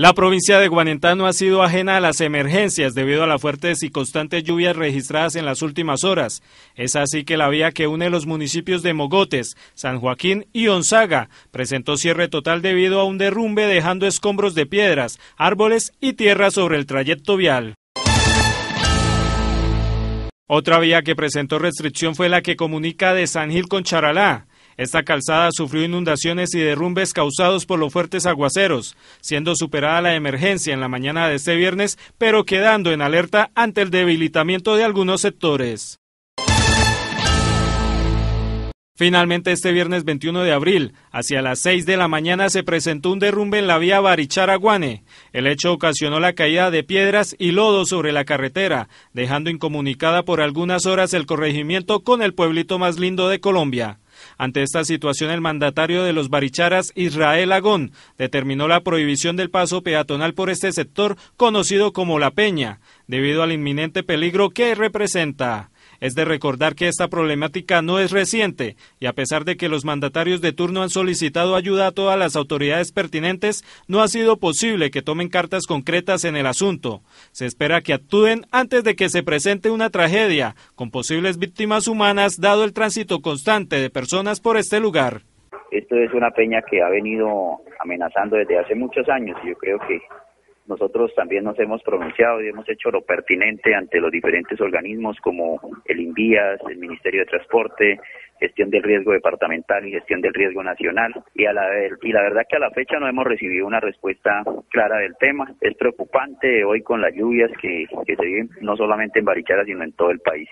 La provincia de Guanentá no ha sido ajena a las emergencias debido a las fuertes y constantes lluvias registradas en las últimas horas. Es así que la vía que une los municipios de Mogotes, San Joaquín y Onzaga presentó cierre total debido a un derrumbe dejando escombros de piedras, árboles y tierra sobre el trayecto vial. Otra vía que presentó restricción fue la que comunica de San Gil con Charalá. Esta calzada sufrió inundaciones y derrumbes causados por los fuertes aguaceros, siendo superada la emergencia en la mañana de este viernes, pero quedando en alerta ante el debilitamiento de algunos sectores. Finalmente, este viernes 21 de abril, hacia las 6 de la mañana, se presentó un derrumbe en la vía Barichara-Guane. El hecho ocasionó la caída de piedras y lodo sobre la carretera, dejando incomunicada por algunas horas el corregimiento con el pueblito más lindo de Colombia. Ante esta situación, el mandatario de los baricharas, Israel Agón, determinó la prohibición del paso peatonal por este sector conocido como La Peña, debido al inminente peligro que representa. Es de recordar que esta problemática no es reciente y a pesar de que los mandatarios de turno han solicitado ayuda a todas las autoridades pertinentes, no ha sido posible que tomen cartas concretas en el asunto. Se espera que actúen antes de que se presente una tragedia, con posibles víctimas humanas dado el tránsito constante de personas por este lugar. Esto es una peña que ha venido amenazando desde hace muchos años y yo creo que nosotros también nos hemos pronunciado y hemos hecho lo pertinente ante los diferentes organismos como el Invías, el Ministerio de Transporte, gestión del riesgo departamental y gestión del riesgo nacional. Y, a la, y la verdad que a la fecha no hemos recibido una respuesta clara del tema. Es preocupante hoy con las lluvias que, que se viven no solamente en Barichara, sino en todo el país.